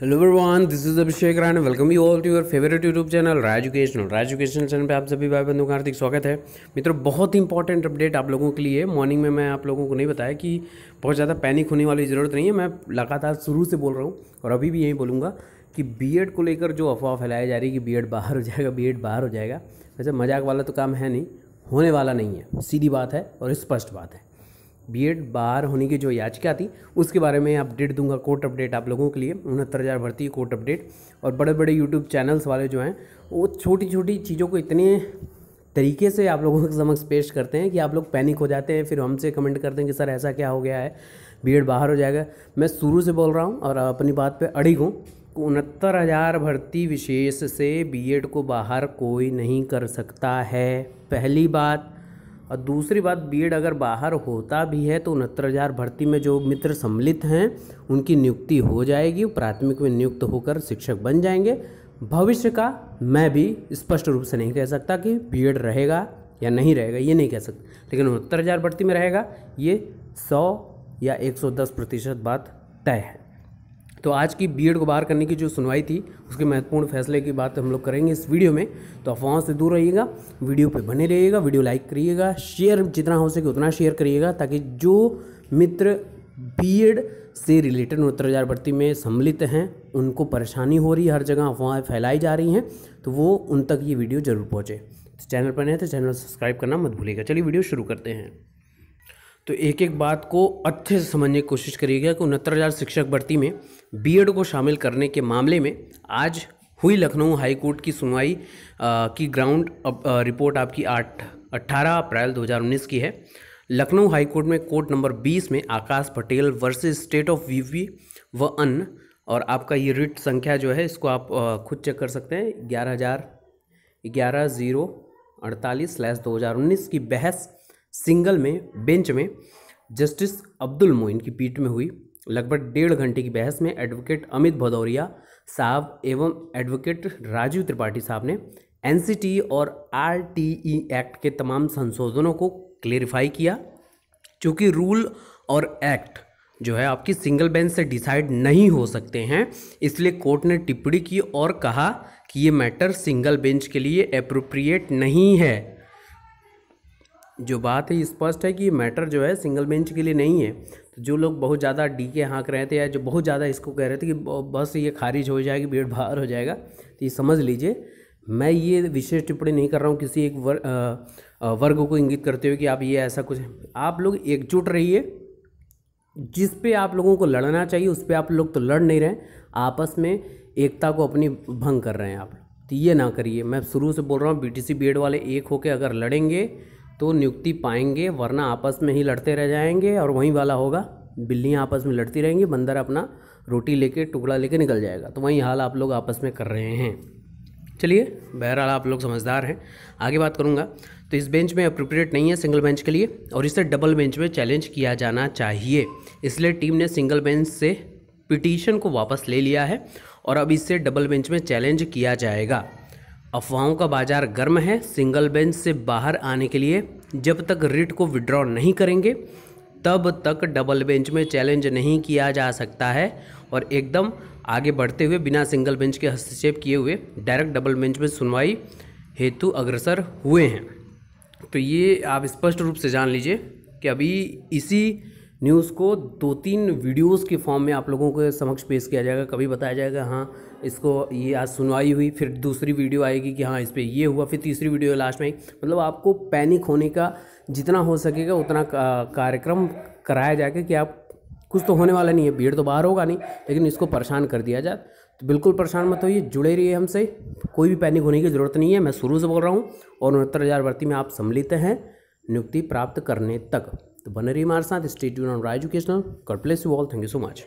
hello everyone this is Abhishek Rana welcome you all to your favourite YouTube channel Rai educational Rai education channel पे आप सभी भाई बंधु का हार्दिक स्वागत है मित्रों बहुत इंपॉर्टेंट अपडेट आप लोगों के लिए मॉर्निंग में मैं आप लोगों को नहीं बताया कि बहुत ज़्यादा पैनिक होने वाली ज़रूरत नहीं है मैं लगातार शुरू से बोल रहा हूँ और अभी भी यही बोलूँगा कि बी को लेकर जो अफवाह फैलाई जा रही है कि बी बाहर हो जाएगा बी बाहर हो जाएगा वैसे मजाक वाला तो काम है नहीं होने वाला नहीं है सीधी बात है और स्पष्ट बात है बीएड बाहर होने की जो याचिका थी उसके बारे में अपडेट दूंगा कोर्ट अपडेट आप लोगों के लिए उनहत्तर हज़ार भर्ती कोर्ट अपडेट और बड़े बड़े यूट्यूब चैनल्स वाले जो हैं वो छोटी छोटी चीज़ों को इतने तरीके से आप लोगों के समक्ष पेश करते हैं कि आप लोग पैनिक हो जाते हैं फिर हमसे कमेंट करते हैं कि सर ऐसा क्या हो गया है बी बाहर हो जाएगा मैं शुरू से बोल रहा हूँ और अपनी बात पर अड़िग हूँ उनहत्तर हज़ार भर्ती विशेष से बीएड को बाहर कोई नहीं कर सकता है पहली बात और दूसरी बात बीएड अगर बाहर होता भी है तो उनहत्तर हज़ार भर्ती में जो मित्र सम्मिलित हैं उनकी नियुक्ति हो जाएगी प्राथमिक में नियुक्त होकर शिक्षक बन जाएंगे भविष्य का मैं भी स्पष्ट रूप से नहीं कह सकता कि बीएड रहेगा या नहीं रहेगा ये नहीं कह सकता लेकिन उनहत्तर हज़ार भर्ती में रहेगा ये सौ या एक सौ दस प्रतिशत बात तय है तो आज की बीएड को बाहर करने की जो सुनवाई थी उसके महत्वपूर्ण फैसले की बात हम लोग करेंगे इस वीडियो में तो अफवाहों से दूर रहिएगा वीडियो पे बने रहिएगा वीडियो लाइक करिएगा शेयर जितना हो सके उतना शेयर करिएगा ताकि जो मित्र बीएड से रिलेटेड हजार भर्ती में सम्मिलित हैं उनको परेशानी हो रही है हर जगह अफवाहें फैलाई जा रही हैं तो वो उन तक ये वीडियो ज़रूर पहुँचे तो चैनल पर नहीं तो चैनल सब्सक्राइब करना मत भूलेगा चलिए वीडियो शुरू करते हैं तो एक एक बात को अच्छे से समझने की कोशिश करिएगा कि उनहत्तर हज़ार शिक्षक भर्ती में बीएड को शामिल करने के मामले में आज हुई लखनऊ हाईकोर्ट की सुनवाई की ग्राउंड अब, आ, रिपोर्ट आपकी आठ अट्ठारह अप्रैल 2019 की है लखनऊ हाईकोर्ट में कोर्ट नंबर 20 में Akash Patel versus state of वीवी व अन्न और आपका ये रिट संख्या जो है इसको आप खुद चेक कर सकते हैं ग्यारह हज़ार ग्यारह ज़ीरो अड़तालीस स्लैस दो हज़ार उन्नीस की बहस सिंगल में बेंच में जस्टिस अब्दुल मोइन की पीठ में हुई लगभग डेढ़ घंटे की बहस में एडवोकेट अमित भदौरिया साहब एवं एडवोकेट राजीव त्रिपाठी साहब ने एन e और आर एक्ट e के तमाम संशोधनों को क्लेरिफाई किया चूँकि रूल और एक्ट जो है आपकी सिंगल बेंच से डिसाइड नहीं हो सकते हैं इसलिए कोर्ट ने टिप्पणी की और कहा कि ये मैटर सिंगल बेंच के लिए अप्रोप्रिएट नहीं है जो बात है स्पष्ट है कि मैटर जो है सिंगल बेंच के लिए नहीं है तो जो लोग बहुत ज़्यादा डी के हाँक रहे थे या जो बहुत ज़्यादा इसको कह रहे थे कि बस ये खारिज हो जाएगी भीड़ बाहर हो जाएगा तो ये समझ लीजिए मैं ये विशेष टिप्पणी नहीं कर रहा हूँ किसी एक वर, आ, वर्ग को इंगित करते हुए कि आप ये ऐसा कुछ आप लोग एकजुट रहिए जिस पे आप लोगों को लड़ना चाहिए उस पर आप लोग तो लड़ नहीं रहे आपस में एकता को अपनी भंग कर रहे हैं आप तो ये ना करिए मैं शुरू से बोल रहा हूँ बी टी वाले एक होकर अगर लड़ेंगे तो नियुक्ति पाएंगे वरना आपस में ही लड़ते रह जाएंगे और वहीं वाला होगा बिल्लियाँ आपस में लड़ती रहेंगी बंदर अपना रोटी लेके टुकड़ा लेके निकल जाएगा तो वहीं हाल आप लोग आपस में कर रहे हैं चलिए बहरहाल आप लोग समझदार हैं आगे बात करूँगा तो इस बेंच में अप्रोप्रिएट नहीं है सिंगल बेंच के लिए और इसे डबल बेंच में चैलेंज किया जाना चाहिए इसलिए टीम ने सिंगल बेंच से पिटीशन को वापस ले लिया है और अब इसे डबल बेंच में चैलेंज किया जाएगा अफवाहों का बाजार गर्म है सिंगल बेंच से बाहर आने के लिए जब तक रिट को विड्रॉ नहीं करेंगे तब तक डबल बेंच में चैलेंज नहीं किया जा सकता है और एकदम आगे बढ़ते हुए बिना सिंगल बेंच के हस्तक्षेप किए हुए डायरेक्ट डबल बेंच में सुनवाई हेतु अग्रसर हुए हैं तो ये आप स्पष्ट रूप से जान लीजिए कि अभी इसी न्यूज़ को दो तीन वीडियोस के फॉर्म में आप लोगों के समक्ष पेश किया जाएगा कभी बताया जाएगा हाँ इसको ये आज सुनवाई हुई फिर दूसरी वीडियो आएगी कि हाँ इस पर ये हुआ फिर तीसरी वीडियो लास्ट में मतलब आपको पैनिक होने का जितना हो सकेगा उतना कार्यक्रम कराया जाएगा कि आप कुछ तो होने वाला नहीं है भीड़ तो बाहर होगा नहीं लेकिन इसको परेशान कर दिया जाए तो बिल्कुल परेशान मत होइए जुड़े रहिए हमसे कोई भी पैनिक होने की ज़रूरत नहीं है मैं शुरू से बोल रहा हूँ और उनहत्तर हज़ार भर्ती में आप सम्मिलित हैं नियुक्ति प्राप्त करने तक तो बने रही हमारे साथ स्टेट ऑन Rai educational God bless you all thank you so much